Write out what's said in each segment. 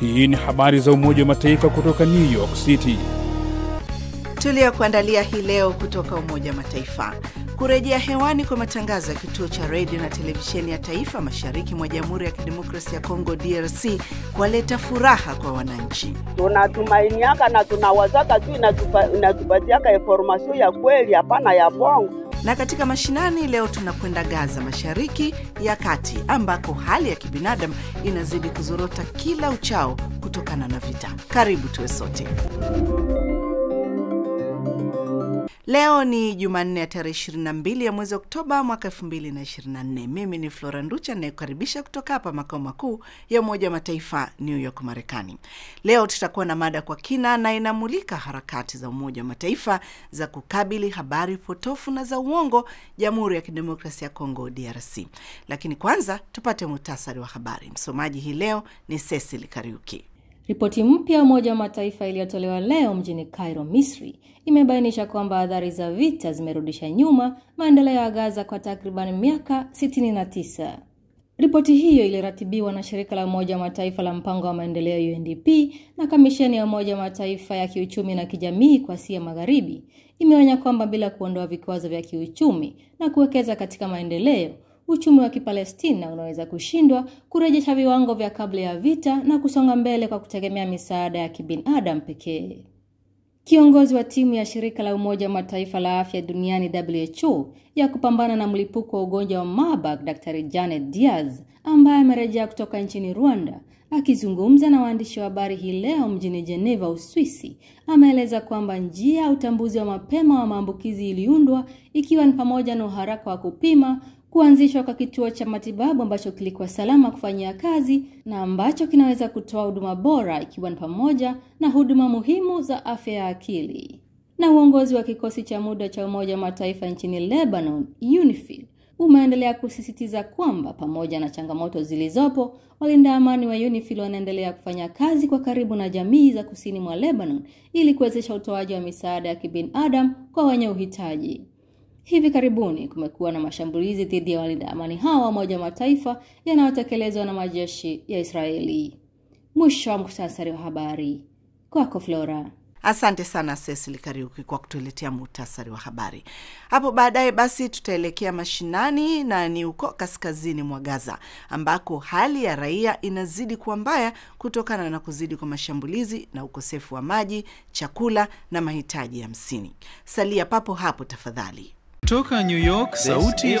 Hii ni habari za Umoja wa Mataifa kutoka New York City tuliyokuandalia hii leo kutoka Umoja wa Mataifa. Kurejea hewani kwa matangazo ya kituo cha redio na televisheni ya taifa mashariki mwa Jamhuri ya Kidemokrasia ya Kongo DRC kwaleta furaha kwa wananchi. Tunatumainiaka na tunawazaka tu, inatupatiaka informasio ya kweli, hapana ya bongo. Na katika mashinani leo tunakwenda Gaza, mashariki ya kati, ambako hali ya kibinadamu inazidi kuzorota kila uchao kutokana na vita. Karibu tuwe sote. Leo ni Jumanne ya tarehe 22 ya mwezi Oktoba mwaka 2024. Mimi ni Flora Nducha anayekaribisha kutoka hapa makao makuu ya Umoja wa Mataifa New York, Marekani. Leo tutakuwa na mada kwa kina na inamulika harakati za Umoja wa Mataifa za kukabili habari potofu na za uongo Jamhuri ya Kidemokrasia ya Kongo, DRC. Lakini kwanza tupate muhtasari wa habari. Msomaji hii leo ni Cecil Kariuki. Ripoti mpya ya Umoja wa Mataifa iliyotolewa leo mjini Cairo, Misri, imebainisha kwamba athari za vita zimerudisha nyuma maendeleo ya Gaza kwa takriban miaka 69. Ripoti hiyo iliratibiwa na shirika la Umoja wa Mataifa la mpango wa maendeleo UNDP na kamisheni ya Umoja wa Mataifa ya kiuchumi na kijamii kwa Asia Magharibi. Imeonya kwamba bila kuondoa vikwazo vya kiuchumi na kuwekeza katika maendeleo uchumi wa Kipalestina unaweza kushindwa kurejesha viwango vya kabla ya vita na kusonga mbele kwa kutegemea misaada ya kibinadamu pekee. Kiongozi wa timu ya shirika la Umoja wa Mataifa la afya duniani WHO ya kupambana na mlipuko wa ugonjwa wa Marburg, Dr. Janet Diaz ambaye amerejea kutoka nchini Rwanda Akizungumza na waandishi wa habari hii leo mjini Geneva, Uswisi, ameeleza kwamba njia ya utambuzi wa mapema wa maambukizi iliundwa ikiwa ni pamoja na uharaka wa kupima, kuanzishwa kwa kituo cha matibabu ambacho kilikuwa salama kufanyia kazi na ambacho kinaweza kutoa huduma bora ikiwa ni pamoja na huduma muhimu za afya ya akili. Na uongozi wa kikosi cha muda cha Umoja wa Mataifa nchini Lebanon UNIFIL umeendelea kusisitiza kwamba pamoja na changamoto zilizopo, walinda amani wa UNIFIL wanaendelea kufanya kazi kwa karibu na jamii za kusini mwa Lebanon ili kuwezesha utoaji wa misaada ya kibinadamu kwa wenye uhitaji. Hivi karibuni kumekuwa na mashambulizi dhidi ya walinda amani hawa wa Umoja wa Mataifa yanayotekelezwa na majeshi ya Israeli. Mwisho wa muhtasari wa habari. Kwako Flora. Asante sana Cecily Kariuki kwa kutuletea muhtasari wa habari. Hapo baadaye basi tutaelekea mashinani na ni huko kaskazini mwa Gaza ambako hali ya raia inazidi kuwa mbaya kutokana na kuzidi kwa mashambulizi na ukosefu wa maji, chakula na mahitaji ya msingi. Salia papo hapo tafadhali. Toka New York, sauti ya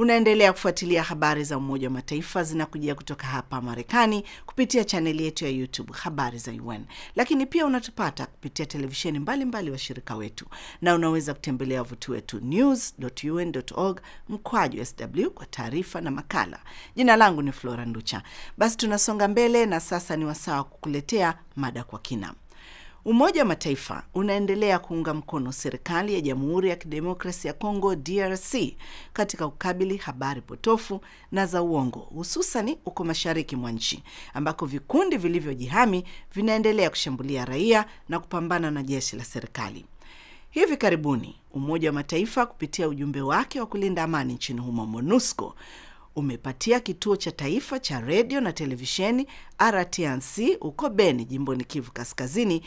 Unaendelea kufuatilia habari za Umoja wa Mataifa zinakujia kutoka hapa Marekani kupitia chaneli yetu ya YouTube Habari za UN, lakini pia unatupata kupitia televisheni mbalimbali washirika wetu, na unaweza kutembelea wavuti wetu news.un.org mkwaju sw kwa taarifa na makala. Jina langu ni Flora Nducha. Basi tunasonga mbele na sasa ni wasaa wa kukuletea mada kwa kina. Umoja wa Mataifa unaendelea kuunga mkono serikali ya Jamhuri ya Kidemokrasia ya Kongo DRC katika kukabili habari potofu na za uongo hususani huko mashariki mwa nchi ambako vikundi vilivyojihami vinaendelea kushambulia raia na kupambana na jeshi la serikali. Hivi karibuni Umoja wa Mataifa kupitia ujumbe wake wa kulinda amani nchini humo MONUSCO umepatia kituo cha taifa cha redio na televisheni RTNC huko Beni, jimboni Kivu Kaskazini,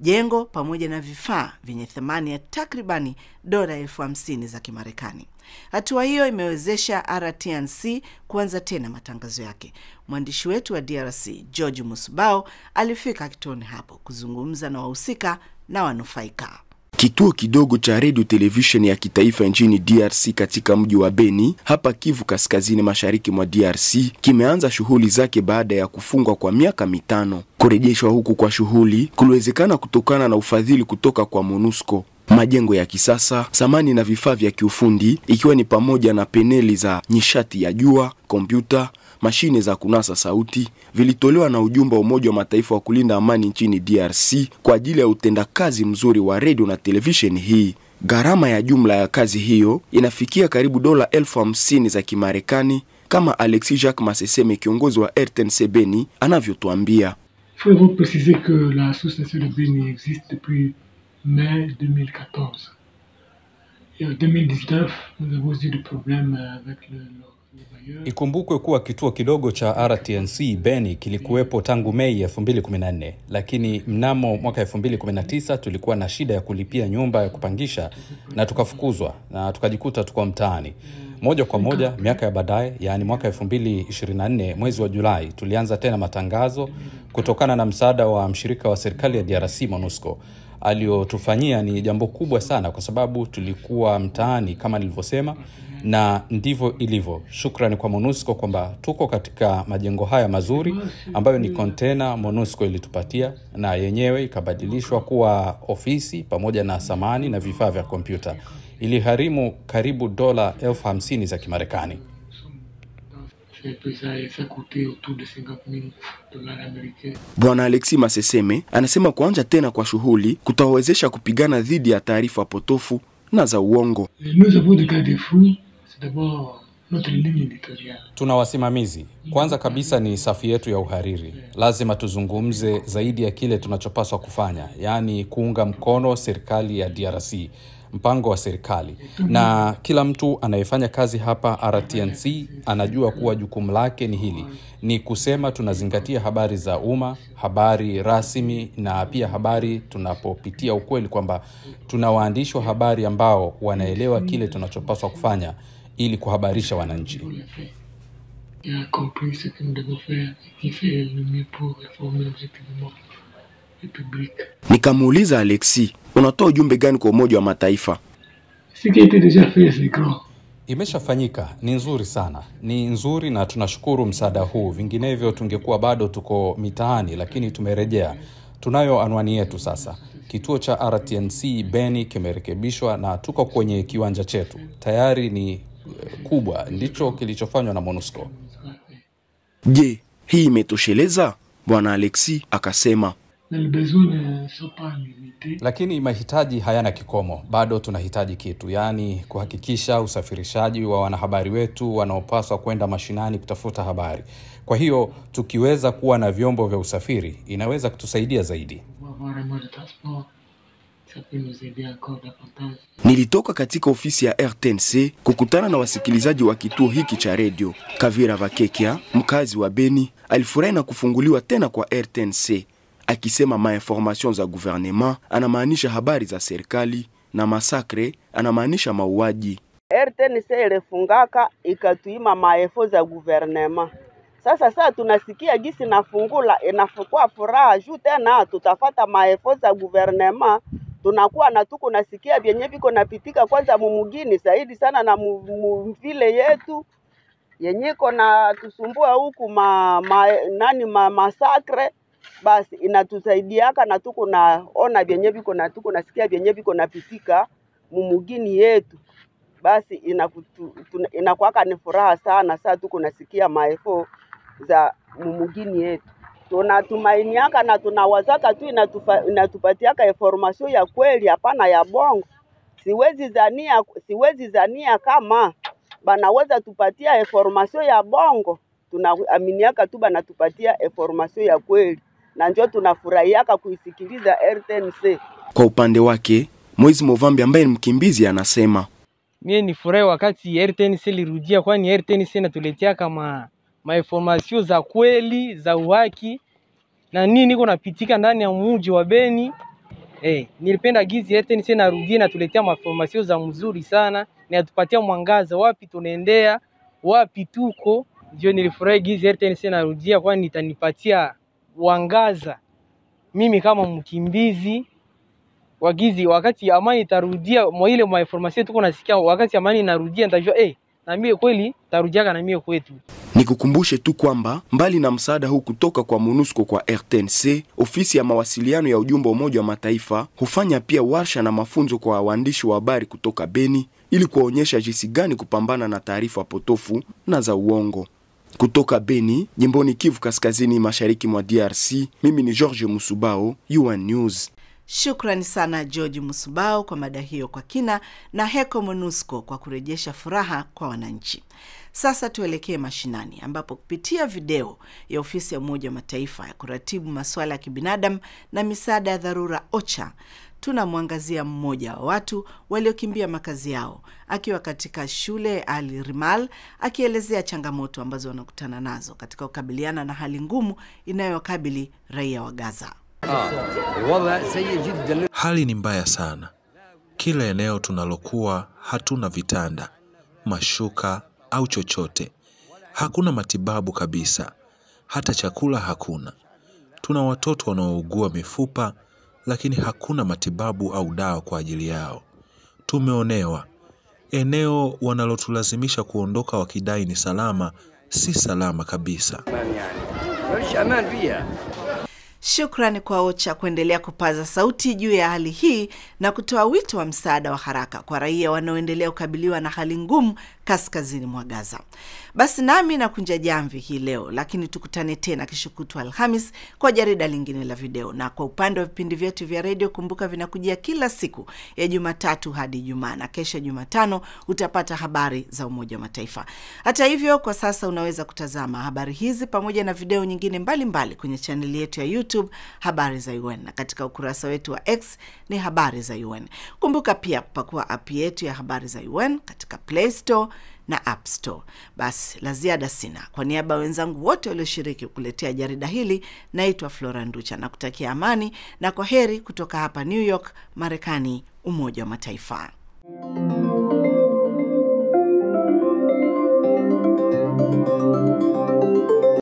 jengo pamoja na vifaa vyenye thamani ya takribani dola elfu hamsini za Kimarekani. Hatua hiyo imewezesha RTNC kuanza tena matangazo yake. Mwandishi wetu wa DRC George Musubao alifika kituoni hapo kuzungumza na wahusika na wanufaika. Kituo kidogo cha redio television ya kitaifa nchini DRC katika mji wa Beni hapa Kivu kaskazini mashariki mwa DRC kimeanza shughuli zake baada ya kufungwa kwa miaka mitano. Kurejeshwa huku kwa shughuli kuliwezekana kutokana na ufadhili kutoka kwa MONUSCO majengo ya kisasa, samani na vifaa vya kiufundi, ikiwa ni pamoja na peneli za nishati ya jua, kompyuta, mashine za kunasa sauti vilitolewa na ujumbe wa Umoja wa Mataifa wa kulinda amani nchini DRC kwa ajili ya utendakazi mzuri wa redio na televisheni hii. Gharama ya jumla ya kazi hiyo inafikia karibu dola elfu hamsini za Kimarekani, kama Alexis Jacques Maseseme, kiongozi wa RTNC Beni, anavyotuambia. Beni mai 2014 et en 2019 nous avons eu des problèmes avec le Ikumbukwe kuwa kituo kidogo cha RTNC Beni kilikuwepo tangu Mei 2014, lakini mnamo mwaka 2019 tulikuwa na shida ya kulipia nyumba ya kupangisha na tukafukuzwa na tukajikuta tuko mtaani. Moja kwa moja miaka ya baadaye, yaani mwaka 2024 mwezi wa Julai, tulianza tena matangazo kutokana na msaada wa mshirika wa serikali ya DRC MONUSCO aliyotufanyia ni jambo kubwa sana, kwa sababu tulikuwa mtaani kama nilivyosema, na ndivyo ilivyo. Shukrani kwa MONUSCO kwamba tuko katika majengo haya mazuri ambayo ni kontena MONUSCO ilitupatia, na yenyewe ikabadilishwa kuwa ofisi pamoja na samani na vifaa vya kompyuta. Iliharimu karibu dola 50 za Kimarekani. Bwana Alexi Maseseme anasema kuanza tena kwa shughuli kutawezesha kupigana dhidi ya taarifa potofu na za uongo. Tuna wasimamizi. Kwanza kabisa ni safi yetu ya uhariri. Lazima tuzungumze zaidi ya kile tunachopaswa kufanya, yaani kuunga mkono serikali ya DRC mpango wa serikali na kila mtu anayefanya kazi hapa RTNC anajua kuwa jukumu lake ni hili, ni kusema tunazingatia habari za umma, habari rasmi na pia habari tunapopitia ukweli kwamba tunawaandishwa habari ambao wanaelewa kile tunachopaswa kufanya ili kuhabarisha wananchi. Nikamuuliza Alexi, unatoa ujumbe gani kwa Umoja wa Mataifa? Imeshafanyika, ni nzuri sana, ni nzuri na tunashukuru msaada huu, vinginevyo tungekuwa bado tuko mitaani, lakini tumerejea. Tunayo anwani yetu sasa. Kituo cha RTNC Beni kimerekebishwa na tuko kwenye kiwanja chetu tayari, ni eh, kubwa, ndicho kilichofanywa na MONUSCO. Je, hii imetosheleza? Bwana Alexi akasema. Lakini mahitaji hayana kikomo, bado tunahitaji kitu, yaani kuhakikisha usafirishaji wa wanahabari wetu wanaopaswa kwenda mashinani kutafuta habari. Kwa hiyo tukiweza kuwa na vyombo vya usafiri inaweza kutusaidia zaidi. Nilitoka katika ofisi ya RTNC kukutana na wasikilizaji wa kituo hiki cha redio. Kavira Vakekia, mkazi wa Beni, alifurahi na kufunguliwa tena kwa RTNC akisema mainformation za gouvernement anamaanisha habari za serikali na masakre anamaanisha mauaji. RTNC ilifungaka ikatuima maefo za guvernema. Sasa saa tunasikia gisi nafungula inafukua furaha juu tena tutafata maefo za guvernema tunakuwa na tuko nasikia vyenye viko napitika kwanza mumugini zaidi sana na mvile yetu yenye iko na tusumbua huku ma, ma, nani ma, masakre basi inatusaidiaka na tuko naona vyenye viko na tuko nasikia vyenye viko napitika mumugini yetu, basi inakuwaka ni furaha sana. Saa tuko nasikia maefo za mumugini yetu, tunatumainiaka na tunawazaka tu, inatufa, inatupatiaka information ya kweli, hapana ya bongo. Siwezi zania, siwezi zania kama banaweza tupatia information ya bongo, tunaaminiaka tu banatupatia information ya kweli na njo tunafurahiaka kuisikiliza RTNC. Kwa upande wake Moizi Movambi ambaye ni mkimbizi anasema mie ni furahi wakati RTNC lirudia, kwani RTNC inatuletea kama mainformasio za kweli za uhaki na nini niko napitika ndani ya muji wa Beni. Eh, nilipenda gizi RTNC narudia, natuletea mainformasio za mzuri sana, natupatia mwangaza wapi tunaendea, wapi tuko. Ndio nilifurahi gizi RTNC narudia, kwani itanipatia kuangaza mimi kama mkimbizi Gizi. wakati amani itarudia mwa ile mwa information tuko nasikia, wakati amani inarudia nitajua eh, na mimi kweli tarudiaka namie mimi kwetu. Nikukumbushe tu kwamba mbali na msaada huu kutoka kwa MONUSCO kwa RTNC, ofisi ya mawasiliano ya ujumbe wa Umoja wa Mataifa hufanya pia warsha na mafunzo kwa waandishi wa habari kutoka Beni ili kuwaonyesha jinsi gani kupambana na taarifa potofu na za uongo. Kutoka Beni, jimboni Kivu Kaskazini, mashariki mwa DRC, mimi ni George Musubao, UN News. Shukrani sana George Musubao kwa mada hiyo kwa kina, na heko MONUSCO kwa kurejesha furaha kwa wananchi. Sasa tuelekee mashinani, ambapo kupitia video ya ofisi ya Umoja wa Mataifa ya kuratibu masuala ya kibinadamu na misaada ya dharura OCHA tunamwangazia mmoja wa watu waliokimbia makazi yao akiwa katika shule Al Rimal, akielezea changamoto ambazo wanakutana nazo katika kukabiliana na hali ngumu inayowakabili raia wa Gaza. Hali ni mbaya sana. Kila eneo tunalokuwa hatuna vitanda, mashuka au chochote. Hakuna matibabu kabisa, hata chakula hakuna. Tuna watoto wanaougua mifupa lakini hakuna matibabu au dawa kwa ajili yao. Tumeonewa. Eneo wanalotulazimisha kuondoka wakidai ni salama, si salama kabisa. Shukrani kwa OCHA kuendelea kupaza sauti juu ya hali hii na kutoa wito wa msaada wa haraka kwa raia wanaoendelea kukabiliwa na hali ngumu kaskazini mwa Gaza. Basi nami nakunja jamvi hii leo, lakini tukutane tena kesho kutwa Alhamis kwa jarida lingine la video, na kwa upande wa vipindi vyetu vya redio, kumbuka vinakujia kila siku ya Jumatatu hadi Ijumaa, na kesho Jumatano utapata habari za Umoja wa Mataifa. Hata hivyo, kwa sasa unaweza kutazama habari hizi pamoja na video nyingine mbalimbali mbali kwenye chaneli yetu ya YouTube Habari za UN, na katika ukurasa wetu wa X ni Habari za UN. Kumbuka pia kupakua app yetu ya Habari za UN katika Play Store na App Store. Basi la ziada sina. Kwa niaba ya wenzangu wote walioshiriki kukuletea jarida hili, naitwa Flora Nducha na kutakia amani na kwa heri kutoka hapa New York, Marekani, Umoja wa Mataifa.